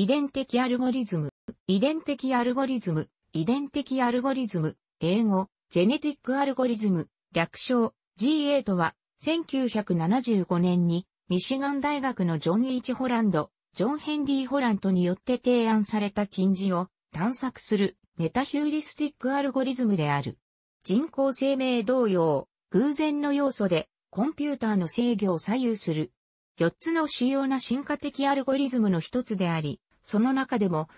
遺伝的アルゴリズム、遺伝的アルゴリズム、遺伝的アルゴリズム、英語、ジェネティックアルゴリズム、略称、GA とは、1975年に、ミシガン大学のジョン・イーチ・ホランド、ジョン・ヘンリー・ホラントによって提案された近似を探索するメタヒューリスティックアルゴリズムである。人工生命同様、偶然の要素でコンピューターの制御を左右する。4つの主要な進化的アルゴリズムの一つであり、その中でも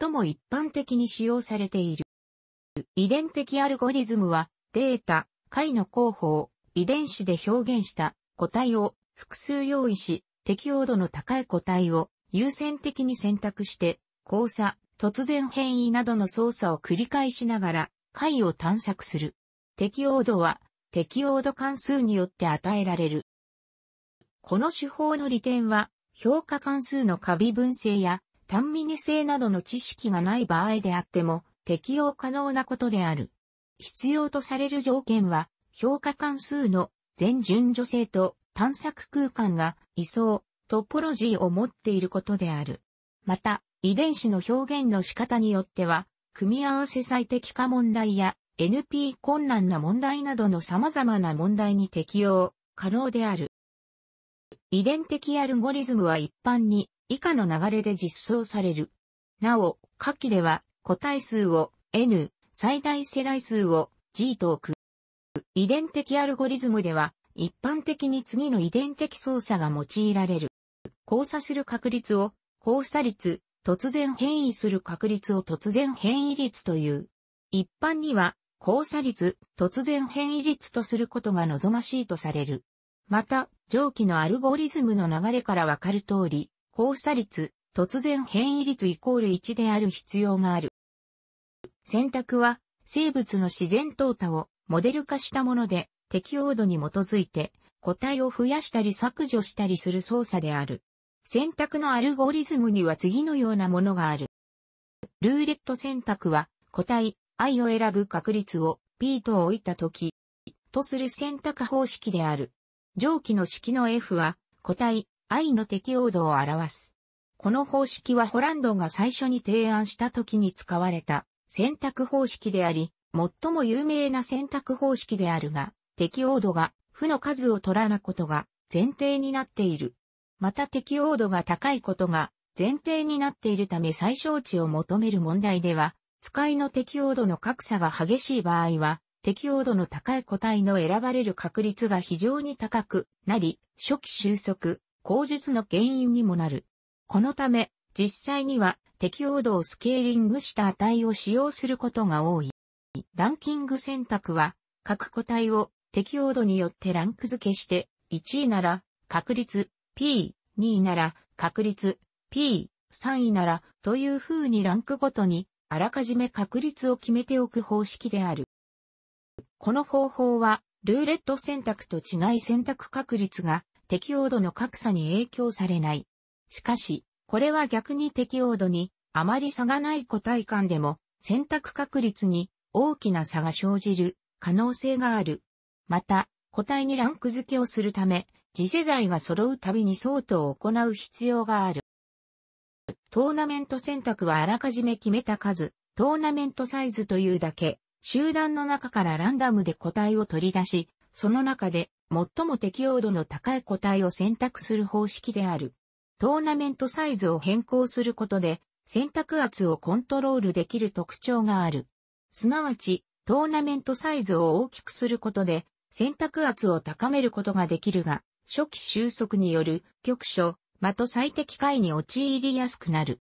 最も一般的に使用されている。遺伝的アルゴリズムは、データ、解の候補を遺伝子で表現した個体を複数用意し、適応度の高い個体を優先的に選択して、交差、突然変異などの操作を繰り返しながら、解を探索する。適応度は、適応度関数によって与えられる。この手法の利点は、評価関数のカビ分性や単ミネ性などの知識がない場合であっても適用可能なことである。必要とされる条件は、評価関数の全順序性と探索空間が位相、トポロジーを持っていることである。また、遺伝子の表現の仕方によっては、組み合わせ最適化問題や NP 困難な問題などの様々な問題に適用可能である。遺伝的アルゴリズムは一般に以下の流れで実装される。なお、下記では、個体数を n、最大世代数を g と置く。遺伝的アルゴリズムでは、一般的に次の遺伝的操作が用いられる。交差する確率を、交差率、突然変異する確率を突然変異率という。一般には、交差率、突然変異率とすることが望ましいとされる。また、上記のアルゴリズムの流れからわかる通り、交差率、突然変異率イコール1である必要がある。選択は、生物の自然淘汰をモデル化したもので、適応度に基づいて、個体を増やしたり削除したりする操作である。選択のアルゴリズムには次のようなものがある。ルーレット選択は、個体、i を選ぶ確率を p と置いたとき、とする選択方式である。上記の式の f は、個体、愛の適応度を表す。この方式はホランドが最初に提案した時に使われた選択方式であり、最も有名な選択方式であるが、適応度が負の数を取らなことが前提になっている。また適応度が高いことが前提になっているため最小値を求める問題では、使いの適応度の格差が激しい場合は、適応度の高い個体の選ばれる確率が非常に高くなり、初期収束、口述の原因にもなる。このため、実際には適応度をスケーリングした値を使用することが多い。ランキング選択は、各個体を適応度によってランク付けして、1位なら確率 P、2位なら確率 P、3位ならという風にランクごとにあらかじめ確率を決めておく方式である。この方法はルーレット選択と違い選択確率が適応度の格差に影響されない。しかし、これは逆に適応度にあまり差がない個体間でも選択確率に大きな差が生じる可能性がある。また、個体にランク付けをするため、次世代が揃うたびに相当を行う必要がある。トーナメント選択はあらかじめ決めた数、トーナメントサイズというだけ、集団の中からランダムで個体を取り出し、その中で最も適応度の高い個体を選択する方式である。トーナメントサイズを変更することで、選択圧をコントロールできる特徴がある。すなわち、トーナメントサイズを大きくすることで、選択圧を高めることができるが、初期収束による局所、的最適解に陥りやすくなる。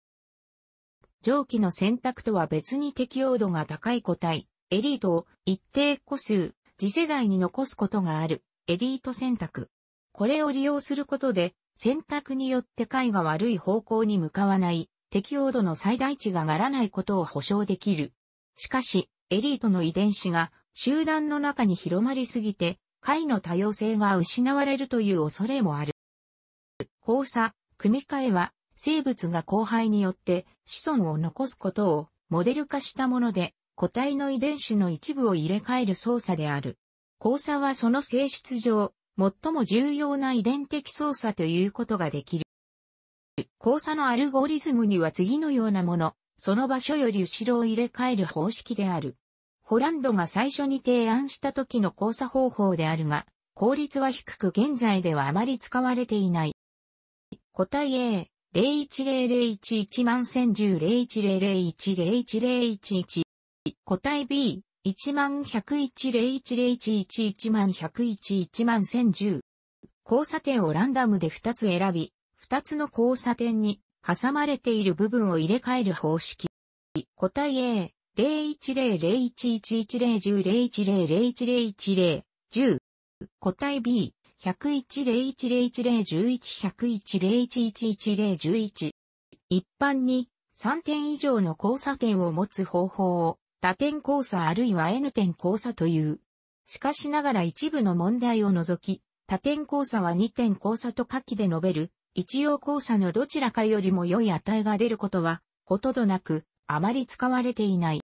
上記の選択とは別に適応度が高い個体、エリートを一定個数、次世代に残すことがある。エリート選択。これを利用することで、選択によって解が悪い方向に向かわない、適応度の最大値がならないことを保証できる。しかし、エリートの遺伝子が集団の中に広まりすぎて、解の多様性が失われるという恐れもある。交差、組み換えは、生物が交配によって子孫を残すことをモデル化したもので、個体の遺伝子の一部を入れ替える操作である。交差はその性質上、最も重要な遺伝的操作ということができる。交差のアルゴリズムには次のようなもの、その場所より後ろを入れ替える方式である。ホランドが最初に提案した時の交差方法であるが、効率は低く現在ではあまり使われていない。答え A、010011万10010010010111。答え B、11101011111101010。交差点をランダムで2つ選び、2つの交差点に挟まれている部分を入れ替える方式。答え A、0100111100100101010。答え B、1010101011110111111。一般に3点以上の交差点を持つ方法を多点交差あるいは N 点交差という。しかしながら一部の問題を除き、多点交差は2点交差と下記で述べる、一応交差のどちらかよりも良い値が出ることは、ほとんどなく、あまり使われていない。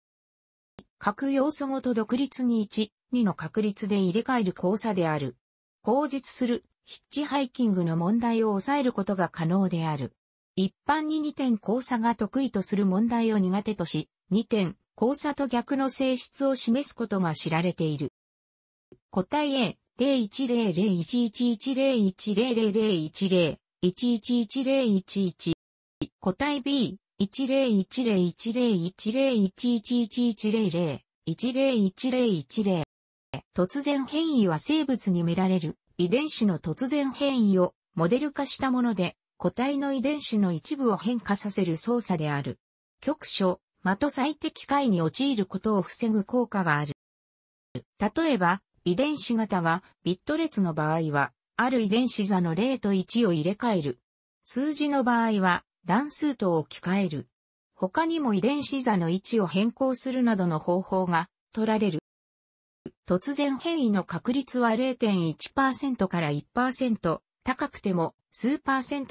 各要素ごと独立に1、2の確率で入れ替える交差である。口述する、ヒッチハイキングの問題を抑えることが可能である。一般に2点交差が得意とする問題を苦手とし、2点交差と逆の性質を示すことが知られている。答え a 0 1 0 0 1 1 1 0 1 0 0 0 1 1 1 0 1 1 1答え B 10101011110010101010突然変異は生物に見られる遺伝子の突然変異をモデル化したもので個体の遺伝子の一部を変化させる操作である。局所、的最適解に陥ることを防ぐ効果がある。例えば、遺伝子型がビット列の場合は、ある遺伝子座の0と1を入れ替える。数字の場合は、乱数と置き換える。他にも遺伝子座の位置を変更するなどの方法が取られる。突然変異の確率は0.1%から1%、高くても数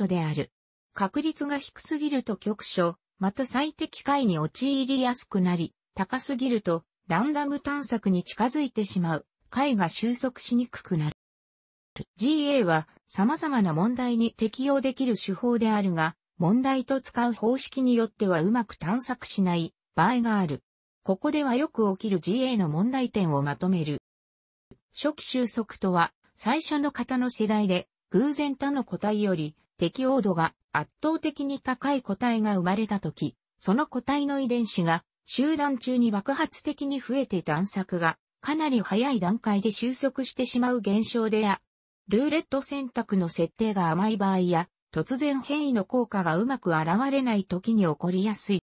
である。確率が低すぎると局所、また最適解に陥りやすくなり、高すぎると、ランダム探索に近づいてしまう、解が収束しにくくなる。GA は様々な問題に適用できる手法であるが、問題と使う方式によってはうまく探索しない場合がある。ここではよく起きる GA の問題点をまとめる。初期収束とは、最初の型の世代で、偶然他の個体より適応度が圧倒的に高い個体が生まれたとき、その個体の遺伝子が集団中に爆発的に増えて探索がかなり早い段階で収束してしまう現象でや、ルーレット選択の設定が甘い場合や、突然変異の効果がうまく現れない時に起こりやすい。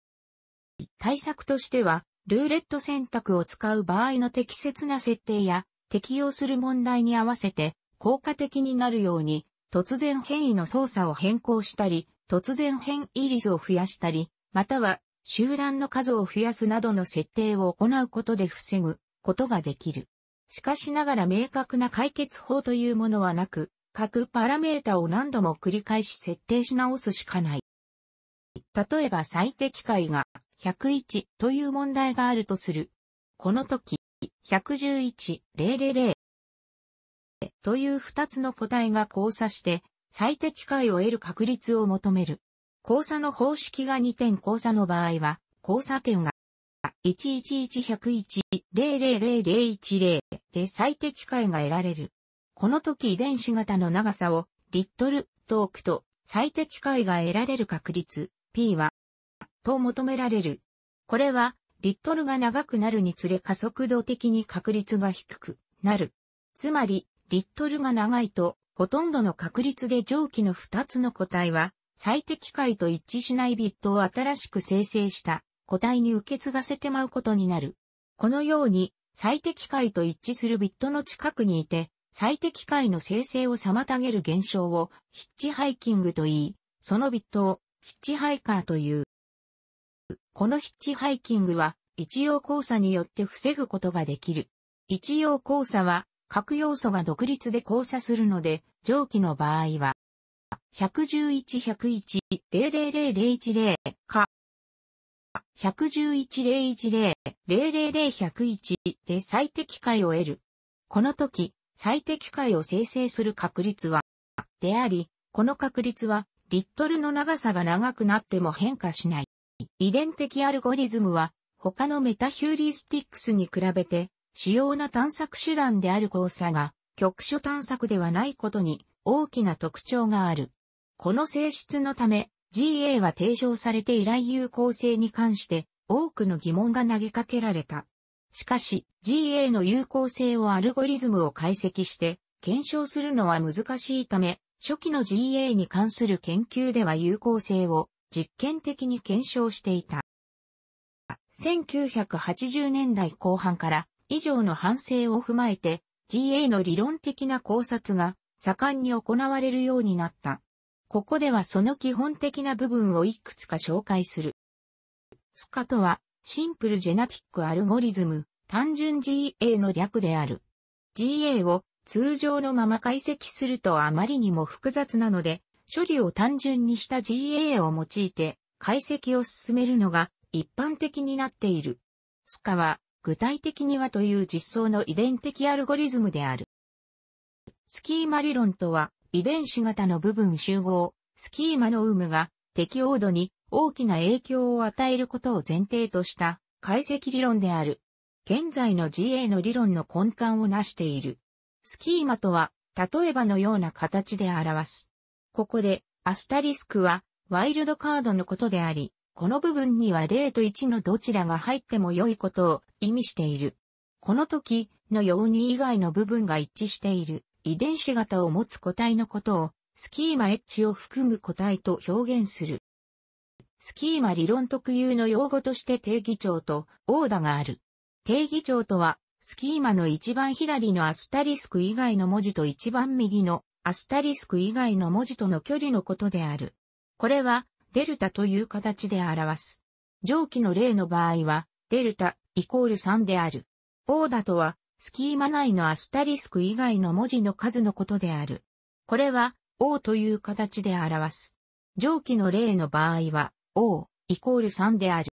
対策としては、ルーレット選択を使う場合の適切な設定や、適用する問題に合わせて効果的になるように、突然変異の操作を変更したり、突然変異率を増やしたり、または集団の数を増やすなどの設定を行うことで防ぐことができる。しかしながら明確な解決法というものはなく、各パラメータを何度も繰り返し設定し直すしかない。例えば最適解が101という問題があるとする。この時、111、000という二つの個体が交差して最適解を得る確率を求める。交差の方式が2点交差の場合は、交差点が1 1 1 1 0 1 0 0 0で最適解が得られる。この時遺伝子型の長さをリットルと置くと最適解が得られる確率 P はと求められる。これはリットルが長くなるにつれ加速度的に確率が低くなる。つまりリットルが長いと、ほとんどの確率で上記の2つの個体は、最適解と一致しないビットを新しく生成した個体に受け継がせてまうことになる。このように、最適解と一致するビットの近くにいて、最適解の生成を妨げる現象をヒッチハイキングと言い、そのビットをヒッチハイカーという。このヒッチハイキングは一応交差によって防ぐことができる。一応交差は各要素が独立で交差するので、上記の場合は、1 1 1 1 0 1 0 0 0 0か、111-010-00001で最適解を得る。この時、最適解を生成する確率は、であり、この確率は、リットルの長さが長くなっても変化しない。遺伝的アルゴリズムは、他のメタヒューリスティックスに比べて、主要な探索手段である交差が局所探索ではないことに大きな特徴がある。この性質のため GA は提唱されて以来有効性に関して多くの疑問が投げかけられた。しかし GA の有効性をアルゴリズムを解析して検証するのは難しいため初期の GA に関する研究では有効性を実験的に検証していた。1980年代後半から以上の反省を踏まえて GA の理論的な考察が盛んに行われるようになった。ここではその基本的な部分をいくつか紹介する。スカとは、シンプルジェナティックアルゴリズム、単純 GA の略である。GA を通常のまま解析するとあまりにも複雑なので、処理を単純にした GA を用いて解析を進めるのが一般的になっている。スカは具体的にはという実装の遺伝的アルゴリズムである。スキーマ理論とは、遺伝子型の部分集合、スキーマの有無が適応度に大きな影響を与えることを前提とした解析理論である。現在の GA の理論の根幹を成している。スキーマとは、例えばのような形で表す。ここで、アスタリスクは、ワイルドカードのことであり、この部分には0と1のどちらが入っても良いことを意味している。この時のように以外の部分が一致している遺伝子型を持つ個体のことをスキーマ H を含む個体と表現する。スキーマ理論特有の用語として定義帳とオーダがある。定義帳とは、スキーマの一番左のアスタリスク以外の文字と一番右のアスタリスク以外の文字との距離のことである。これはデルタという形で表す。上記の例の場合は、デルタイコール3である。オーダとは、スキーマ内のアスタリスク以外の文字の数のことである。これは、O という形で表す。上記の例の場合は、O イコール3である。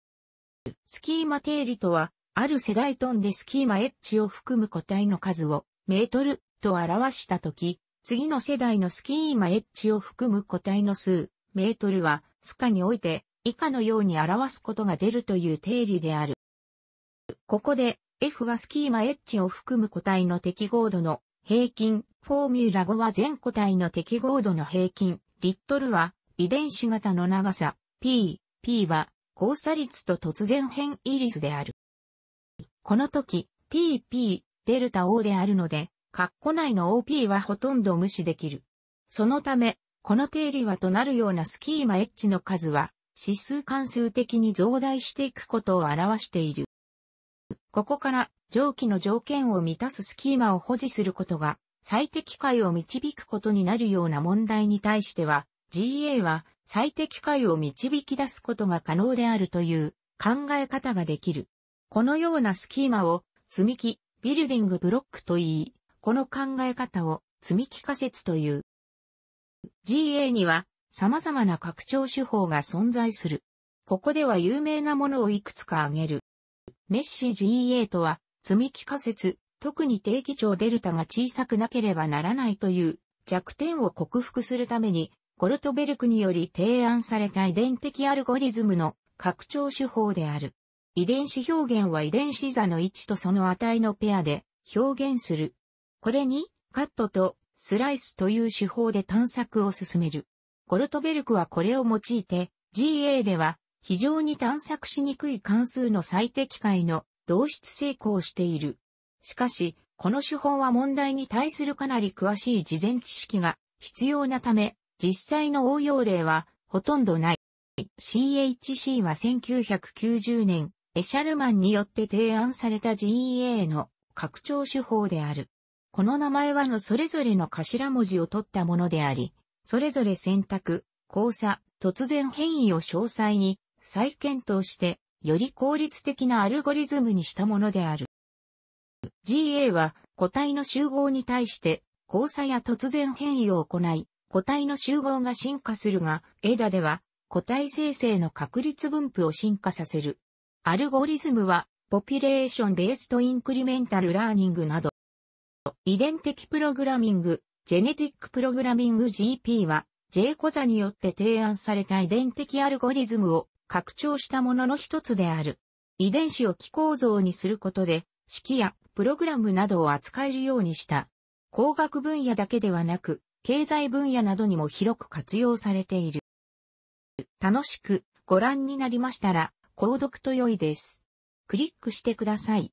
スキーマ定理とは、ある世代トンでスキーマ H を含む個体の数をメートルと表したとき、次の世代のスキーマ H を含む個体の数メートルはつかにおいて、以下のように表すことが出るという定理である。ここで、F はスキーマ H を含む個体の適合度の平均、フォーミュラ5は全個体の適合度の平均、リットルは遺伝子型の長さ、P、P は交差率と突然変異率である。この時、PP、デルタ O であるので、括弧内の OP はほとんど無視できる。そのため、この定理はとなるようなスキーマ H の数は指数関数的に増大していくことを表している。ここから上記の条件を満たすスキーマを保持することが最適解を導くことになるような問題に対しては GA は最適解を導き出すことが可能であるという考え方ができる。このようなスキーマを積み木、ビルディングブロックといい、この考え方を積み木仮説という。GA には様々な拡張手法が存在する。ここでは有名なものをいくつか挙げる。メッシ GA とは、積み木仮説、特に定期長デルタが小さくなければならないという弱点を克服するために、ゴルトベルクにより提案された遺伝的アルゴリズムの拡張手法である。遺伝子表現は遺伝子座の位置とその値のペアで表現する。これに、カットとスライスという手法で探索を進める。ゴルトベルクはこれを用いて、GA では非常に探索しにくい関数の最適解の同質成功している。しかし、この手法は問題に対するかなり詳しい事前知識が必要なため、実際の応用例はほとんどない。CHC は1990年、エシャルマンによって提案された GEA の拡張手法である。この名前はのそれぞれの頭文字を取ったものであり、それぞれ選択、交差、突然変異を詳細に再検討して、より効率的なアルゴリズムにしたものである。GA は個体の集合に対して交差や突然変異を行い、個体の集合が進化するが、e d では個体生成の確率分布を進化させる。アルゴリズムは、ポピュレーションベースとインクリメンタルラーニングなど、遺伝的プログラミング、ジェネティックプログラミング GP は、J コザによって提案された遺伝的アルゴリズムを拡張したものの一つである。遺伝子を気構造にすることで、式やプログラムなどを扱えるようにした。工学分野だけではなく、経済分野などにも広く活用されている。楽しくご覧になりましたら、購読と良いです。クリックしてください。